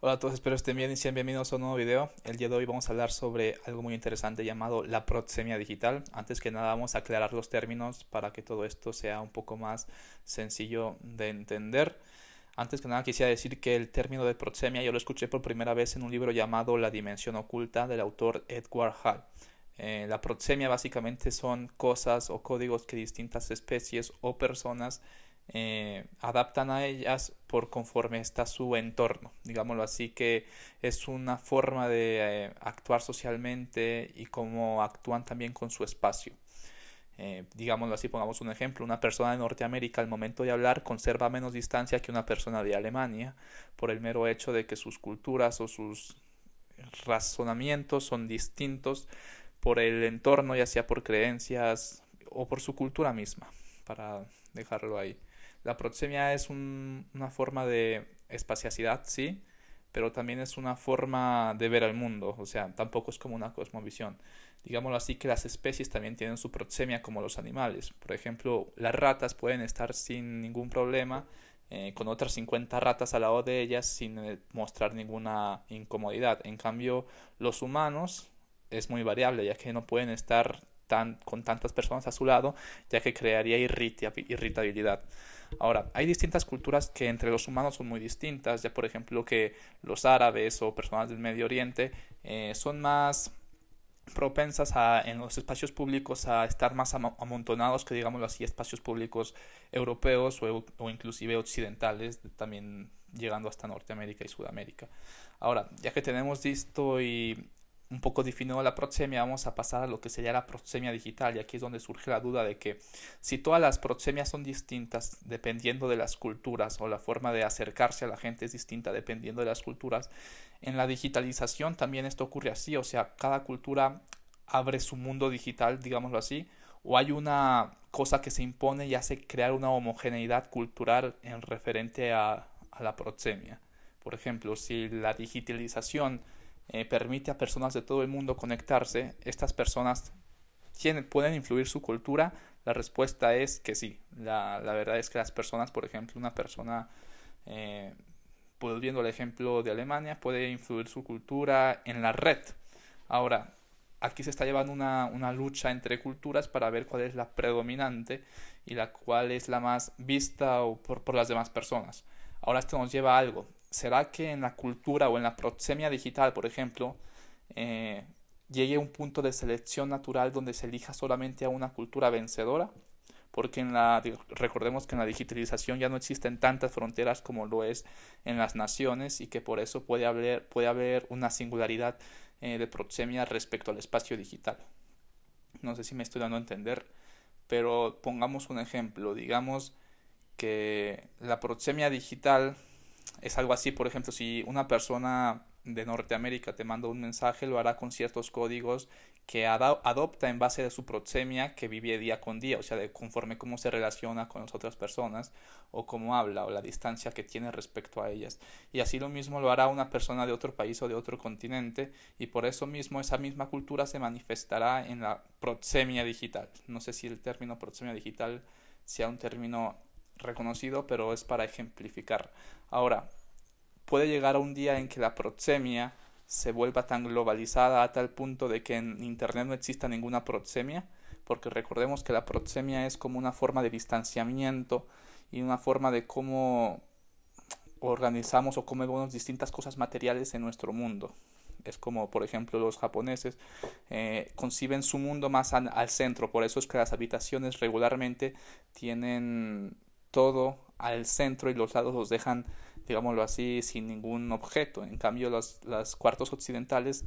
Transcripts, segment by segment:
Hola a todos, espero estén bien y sean bienvenidos a un nuevo video. El día de hoy vamos a hablar sobre algo muy interesante llamado la proxemia digital. Antes que nada vamos a aclarar los términos para que todo esto sea un poco más sencillo de entender. Antes que nada quisiera decir que el término de proxemia yo lo escuché por primera vez en un libro llamado La dimensión oculta del autor Edward Hall. Eh, la proxemia básicamente son cosas o códigos que distintas especies o personas eh, adaptan a ellas por conforme está su entorno, digámoslo así, que es una forma de eh, actuar socialmente y cómo actúan también con su espacio. Eh, digámoslo así, pongamos un ejemplo, una persona de Norteamérica al momento de hablar conserva menos distancia que una persona de Alemania por el mero hecho de que sus culturas o sus razonamientos son distintos por el entorno, ya sea por creencias o por su cultura misma, para dejarlo ahí. La proxemia es una forma de espaciosidad, sí, pero también es una forma de ver al mundo, o sea, tampoco es como una cosmovisión. Digámoslo así que las especies también tienen su proxemia como los animales. Por ejemplo, las ratas pueden estar sin ningún problema eh, con otras 50 ratas al lado de ellas sin eh, mostrar ninguna incomodidad. En cambio, los humanos es muy variable, ya que no pueden estar con tantas personas a su lado, ya que crearía irritabilidad. Ahora, hay distintas culturas que entre los humanos son muy distintas, ya por ejemplo que los árabes o personas del Medio Oriente eh, son más propensas en los espacios públicos a estar más amontonados que digámoslo así espacios públicos europeos o, o, inclusive occidentales también llegando hasta Norteamérica y Sudamérica. Ahora, ya que tenemos esto y un poco definido la proxemia, vamos a pasar a lo que sería la proxemia digital. Y aquí es donde surge la duda de que si todas las proxemias son distintas dependiendo de las culturas o la forma de acercarse a la gente es distinta dependiendo de las culturas, en la digitalización también esto ocurre así. O sea, cada cultura abre su mundo digital, digámoslo así, o hay una cosa que se impone y hace crear una homogeneidad cultural en referente a, a la proxemia. Por ejemplo, si la digitalización eh, permite a personas de todo el mundo conectarse, estas personas tienen, pueden influir su cultura. La respuesta es que sí. La, verdad es que las personas, por ejemplo, una persona, eh, viendo el ejemplo de Alemania, puede influir su cultura en la red. Ahora, aquí se está llevando una, lucha entre culturas para ver cuál es la predominante y la cual es la más vista o por, por, las demás personas. Ahora esto nos lleva a algo. ¿será que en la cultura o en la proxemia digital, por ejemplo, eh, llegue un punto de selección natural donde se elija solamente a una cultura vencedora? Porque en la, recordemos que en la digitalización ya no existen tantas fronteras como lo es en las naciones y que por eso puede haber, una singularidad eh, de proxemia respecto al espacio digital. No sé si me estoy dando a entender, pero pongamos un ejemplo. Digamos que la proxemia digital es algo así, por ejemplo, si una persona de Norteamérica te manda un mensaje, lo hará con ciertos códigos que adopta en base a su proxemia que vive día con día, o sea, de conforme cómo se relaciona con las otras personas o cómo habla o la distancia que tiene respecto a ellas. Y así lo mismo lo hará una persona de otro país o de otro continente y por eso mismo esa misma cultura se manifestará en la proxemia digital. No sé si el término proxemia digital sea un término reconocido, pero es para ejemplificar. Ahora, puede llegar a un día en que la proxemia se vuelva tan globalizada a tal punto de que en Internet no exista ninguna proxemia, porque recordemos que la proxemia es como una forma de distanciamiento y una forma de cómo organizamos o cómo vemos distintas cosas materiales en nuestro mundo. Es como, por ejemplo, los japoneses eh, conciben su mundo más al centro, por eso es que las habitaciones regularmente tienen todo al centro y los lados los dejan, digámoslo así, sin ningún objeto. En cambio, las los cuartos occidentales,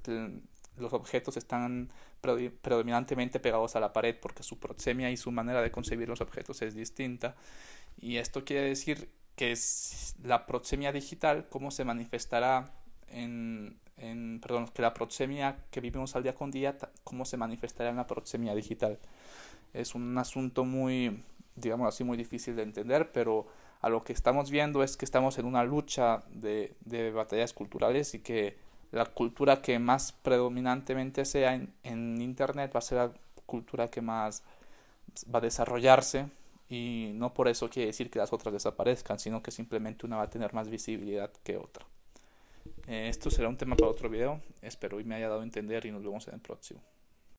los objetos están predominantemente pegados a la pared porque su proxemia y su manera de concebir los objetos es distinta. Y esto quiere decir que es la proxemia digital, cómo se manifestará en, en, perdón, que la proxemia que vivimos al día con día, cómo se manifestará en la proxemia digital. Es un asunto muy, digamos así, muy difícil de entender, pero a lo que estamos viendo es que estamos en una lucha de, de batallas culturales y que la cultura que más predominantemente sea en, Internet va a ser la cultura que más va a desarrollarse y no por eso quiere decir que las otras desaparezcan, sino que simplemente una va a tener más visibilidad que otra. Eh, esto será un tema para otro video, espero y me haya dado a entender y nos vemos en el próximo.